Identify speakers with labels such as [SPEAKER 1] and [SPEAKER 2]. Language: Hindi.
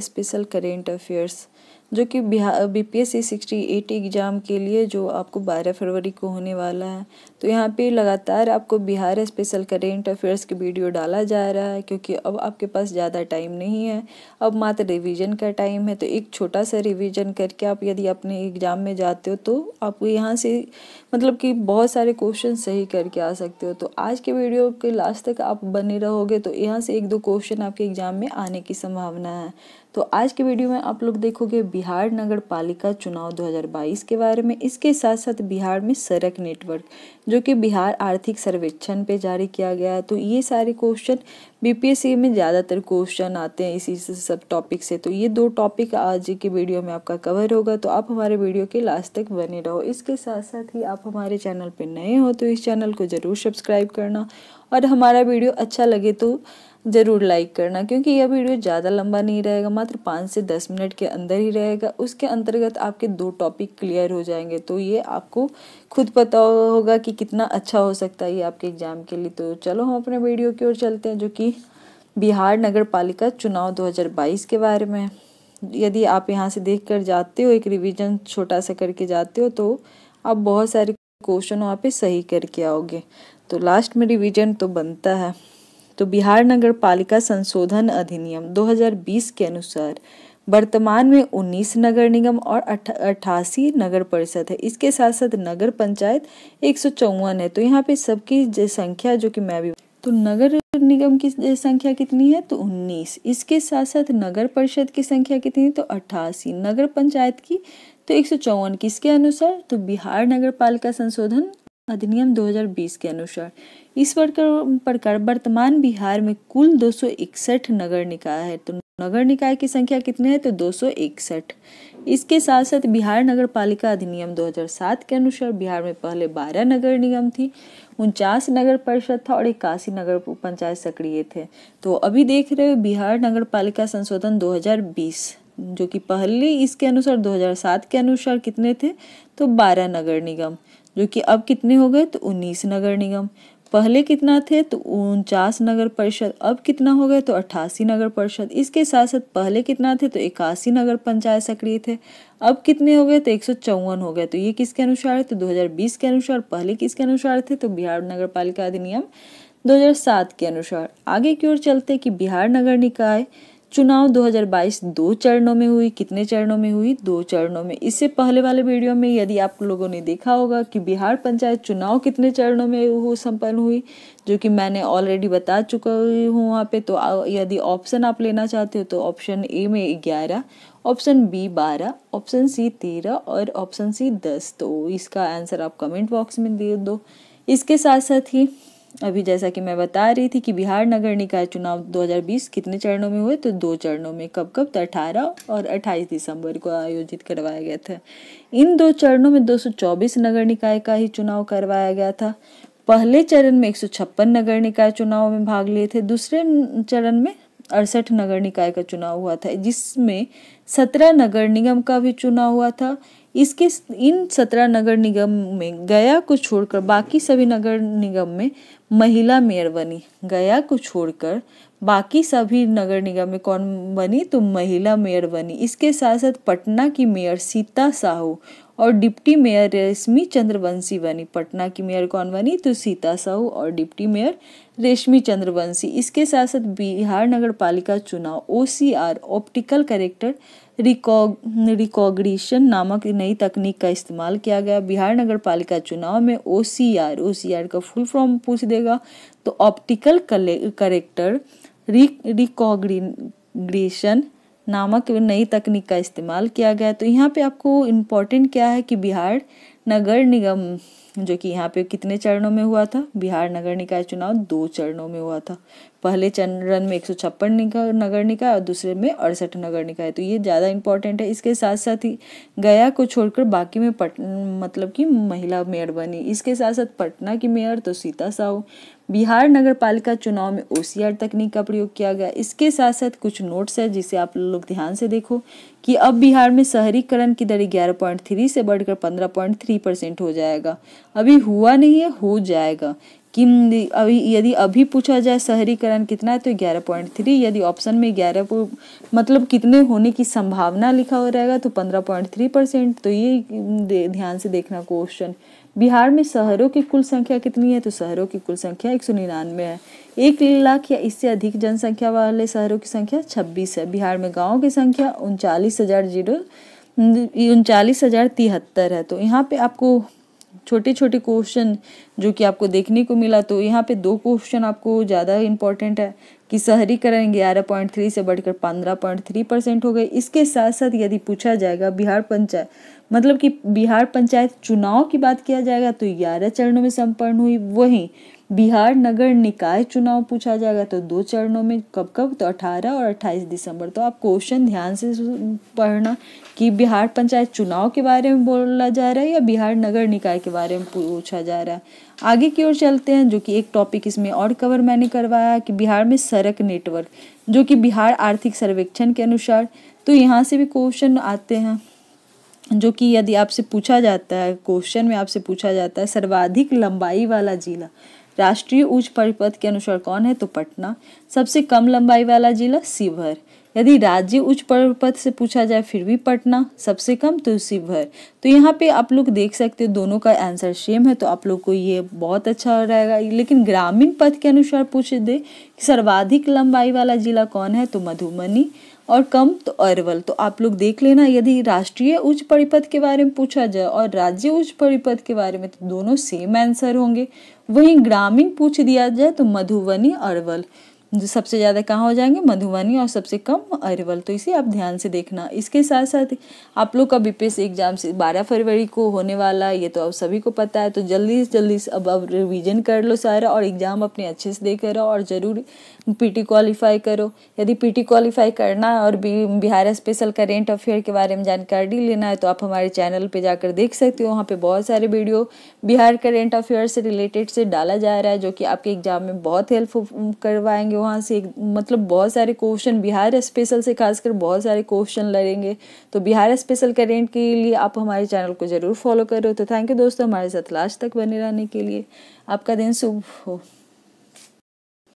[SPEAKER 1] स्पेशल करेंट अफेयर्स जो कि Bihar B P S sixty eight exam के लिए जो आपको बारह फरवरी को होने वाला है तो यहाँ पे लगातार आपको बिहार स्पेशल करेंट अफेयर्स की वीडियो डाला जा रहा है क्योंकि अब आपके पास ज़्यादा टाइम नहीं है अब मात्र रिवीजन का टाइम है तो एक छोटा सा रिवीजन करके आप यदि अपने एग्ज़ाम में जाते हो तो आप यहाँ से मतलब कि बहुत सारे क्वेश्चन सही करके आ सकते हो तो आज के वीडियो के लास्ट तक आप बने रहोगे तो यहाँ से एक दो क्वेश्चन आपके एग्ज़ाम में आने की संभावना है तो आज के वीडियो में आप लोग देखोगे बिहार नगर पालिका चुनाव 2022 के बारे में इसके साथ साथ बिहार में सड़क नेटवर्क जो कि बिहार आर्थिक सर्वेक्षण पे जारी किया गया है तो ये सारे क्वेश्चन बीपीएससी में ज़्यादातर क्वेश्चन आते हैं इसी से सब टॉपिक से तो ये दो टॉपिक आज के वीडियो में आपका कवर होगा तो आप हमारे वीडियो के लास्ट तक बने रहो इसके साथ साथ ही आप हमारे चैनल पर नए हो तो इस चैनल को ज़रूर सब्सक्राइब करना और हमारा वीडियो अच्छा लगे तो ज़रूर लाइक करना क्योंकि यह वीडियो ज़्यादा लंबा नहीं रहेगा मात्र पाँच से दस मिनट के अंदर ही रहेगा उसके अंतर्गत आपके दो टॉपिक क्लियर हो जाएंगे तो ये आपको खुद पता होगा कि कितना अच्छा हो सकता है ये आपके एग्ज़ाम के लिए तो चलो हम अपने वीडियो की ओर चलते हैं जो कि बिहार नगर पालिका चुनाव 2022 के बारे में यदि आप यहाँ से देख कर जाते हो एक रिविज़न छोटा सा करके जाते हो तो आप बहुत सारे क्वेश्चन वहाँ पे सही करके आओगे तो लास्ट में रिविजन तो बनता है तो बिहार नगर पालिका संशोधन अधिनियम 2020 के अनुसार वर्तमान में 19 नगर निगम और अट्ठासी नगर परिषद है इसके साथ साथ नगर पंचायत एक है तो यहाँ पे सबकी संख्या जो कि मैं भी तो नगर निगम की संख्या कितनी है तो 19 इसके साथ साथ नगर परिषद की संख्या कितनी है तो अट्ठासी नगर पंचायत की तो एक किसके अनुसार तो बिहार नगर पालिका संशोधन अधिनियम 2020 के अनुसार इस प्रकार वर्तमान बिहार में कुल दो नगर निकाय है तो नगर निकाय की संख्या कितने है तो दो इसके साथ साथ बिहार नगर पालिका अधिनियम 2007 के अनुसार बिहार में पहले 12 नगर निगम थी उनचास नगर परिषद था और इक्यासी नगर पंचायत सक्रिय थे तो अभी देख रहे हो बिहार नगर पालिका संशोधन 2020 जो कि पहले इसके अनुसार 2007 के अनुसार कितने थे तो 12 नगर निगम जो कि अब कितने हो गए तो उन्नीस नगर निगम पहले कितना थे तो उनचास नगर परिषद अब कितना हो गए तो अट्ठासी नगर परिषद इसके साथ साथ पहले कितना थे तो इक्यासी नगर पंचायत सक्रिय थे अब कितने हो गए तो एक हो गए तो ये किसके अनुसार है तो 2020 के अनुसार पहले किसके अनुसार थे तो बिहार नगर पालिका अधिनियम दो के अनुसार आगे की ओर चलते कि बिहार नगर निकाय चुनाव 2022 दो चरणों में हुई कितने चरणों में हुई दो चरणों में इससे पहले वाले वीडियो में यदि आप लोगों ने देखा होगा कि बिहार पंचायत चुनाव कितने चरणों में वो संपन्न हुई जो कि मैंने ऑलरेडी बता चुका हूँ वहाँ पे तो यदि ऑप्शन आप लेना चाहते हो तो ऑप्शन ए में ग्यारह ऑप्शन बी बारह ऑप्शन सी तेरह और ऑप्शन सी दस तो इसका आंसर आप कमेंट बॉक्स में दे दो इसके साथ साथ ही अभी जैसा कि मैं बता रही थी कि बिहार नगर निकाय चुनाव 2020 कितने चरणों में हुए तो दो चरणों में कब कब तो अठारह और 28 दिसंबर को आयोजित करवाया गया था इन दो चरणों में 224 नगर निकाय का ही चुनाव करवाया गया था पहले चरण में एक नगर निकाय चुनाव में भाग लिए थे दूसरे चरण में अड़सठ नगर निकाय का चुनाव हुआ था जिसमें सत्रह नगर निगम का भी चुनाव हुआ था इसके इन सत्रह नगर निगम में गया को छोड़कर बाकी सभी नगर निगम में महिला मेयर बनी गया को छोड़कर बाकी सभी नगर निगम में कौन बनी तो महिला मेयर बनी इसके साथ साथ पटना की मेयर सीता साहू और डिप्टी मेयर रश्मि चंद्रवंशी बनी पटना की मेयर कौन बनी तो सीता साहू और डिप्टी मेयर रेशमी चंद्रवंशी इसके साथ साथ बिहार नगर पालिका चुनाव O optical character recog recognition नामक नई तकनीक का इस्तेमाल किया गया बिहार नगर पालिका चुनाव में O C R O C R का फुल फॉर्म पूछ देगा तो ऑप्टिकल करेक्टर रिकॉग्निशन नामक नई तकनीक का इस्तेमाल किया गया तो यहाँ पे आपको इम्पोर्टेंट क्या है कि बिहार नगर निगम जो कि यहाँ पे कितने चरणों में हुआ था बिहार नगर निकाय चुनाव दो चरणों में हुआ था पहले चरण में एक सौ छप्पन नगर निकाय और दूसरे में अड़सठ नगर निकाय तो ये ज़्यादा इंपॉर्टेंट है इसके साथ साथ ही गया को छोड़कर बाकी में पट मतलब कि महिला मेयर बनी इसके साथ साथ पटना की मेयर तो सीता साहू बिहार नगर पालिका चुनाव में ओ तकनीक का प्रयोग किया गया इसके साथ साथ कुछ नोट्स है जिसे आप लोग ध्यान से देखो कि अब बिहार में शहरीकरण की दर ग्यारह पॉइंट थ्री से बढ़कर पंद्रह पॉइंट थ्री परसेंट हो जाएगा अभी हुआ नहीं है हो जाएगा कि अभी यदि अभी पूछा जाए शहरीकरण कितना है तो ग्यारह पॉइंट थ्री यदि ऑप्शन में ग्यारह मतलब कितने होने की संभावना लिखा हो रहेगा तो पंद्रह पॉइंट थ्री परसेंट तो ये ध्यान से देखना क्वेश्चन बिहार में शहरों की कुल संख्या कितनी है तो शहरों की कुल संख्या एक सौ निन्यानवे है एक लाख या इससे अधिक जनसंख्या वाले शहरों की संख्या छब्बीस है बिहार में गाँव की संख्या उनचालीस हज़ार जीरो उनचालीस हज़ार तिहत्तर है तो यहाँ पे आपको छोटे छोटे क्वेश्चन जो कि आपको देखने को मिला तो यहाँ पे दो क्वेश्चन आपको ज़्यादा इंपॉर्टेंट है कि शहरीकरण ग्यारह पॉइंट थ्री से बढ़कर पंद्रह पॉइंट थ्री परसेंट हो गए इसके साथ साथ यदि पूछा जाएगा बिहार पंचायत मतलब कि बिहार पंचायत चुनाव की बात किया जाएगा तो ग्यारह चरणों में संपन्न हुई वहीं बिहार नगर निकाय चुनाव पूछा जाएगा तो दो चरणों में कब कब तो 18 और 28 दिसंबर तो आप क्वेश्चन ध्यान से पढ़ना कि बिहार पंचायत चुनाव के बारे में बोला जा रहा है या बिहार नगर निकाय के बारे में पूछा जा रहा है आगे की ओर चलते हैं जो कि एक टॉपिक इसमें और कवर मैंने करवाया कि बिहार में सड़क नेटवर्क जो कि बिहार आर्थिक सर्वेक्षण के अनुसार तो यहाँ से भी क्वेश्चन आते हैं जो कि यदि आपसे पूछा जाता है क्वेश्चन में आपसे पूछा जाता है सर्वाधिक लंबाई वाला जिला राष्ट्रीय उच्च परिपथ के अनुसार कौन है तो पटना सबसे कम लंबाई वाला जिला शिवहर यदि राज्य उच्च परिपथ से पूछा जाए फिर भी पटना सबसे कम तो शिवहर तो यहाँ पे आप लोग देख सकते हो दोनों का आंसर सेम है तो आप लोग को ये बहुत अच्छा रहेगा लेकिन ग्रामीण पथ के अनुसार पूछ दे कि सर्वाधिक लंबाई वाला जिला कौन है तो मधुबनी और कम तो अरवल तो आप लोग देख लेना यदि राष्ट्रीय उच्च परिपथ के बारे में पूछा जाए और राज्य उच्च परिपथ के बारे में तो दोनों सेम आंसर होंगे वहीं ग्रामीण पूछ दिया जाए तो मधुबनी अरवल जो सबसे ज़्यादा कहाँ हो जाएंगे मधुबनी और सबसे कम अरवल तो इसे आप ध्यान से देखना इसके साथ साथ आप लोग का बी एग्जाम से बारह फरवरी को होने वाला है ये तो अब सभी को पता है तो जल्दी से जल्दी अब अब रिविजन कर लो सारा और एग्ज़ाम अपने अच्छे से देकर रहो और ज़रूर पीटी क्वालिफाई करो यदि पीटी क्वालिफाई करना है और बिहार स्पेशल करेंट अफेयर के बारे में जानकारी लेना है तो आप हमारे चैनल पे जाकर देख सकते हो वहाँ पे बहुत सारे वीडियो बिहार करेंट अफेयर से रिलेटेड से डाला जा रहा है जो कि आपके एग्जाम में बहुत हेल्प करवाएंगे वहाँ से मतलब बहुत सारे क्वेश्चन बिहार स्पेशल से खासकर बहुत सारे क्वेश्चन लड़ेंगे तो बिहार स्पेशल करेंट के लिए आप हमारे चैनल को ज़रूर फॉलो करो तो थैंक यू दोस्तों हमारे साथ लास्ट तक बने रहने के लिए आपका दिन शुभ हो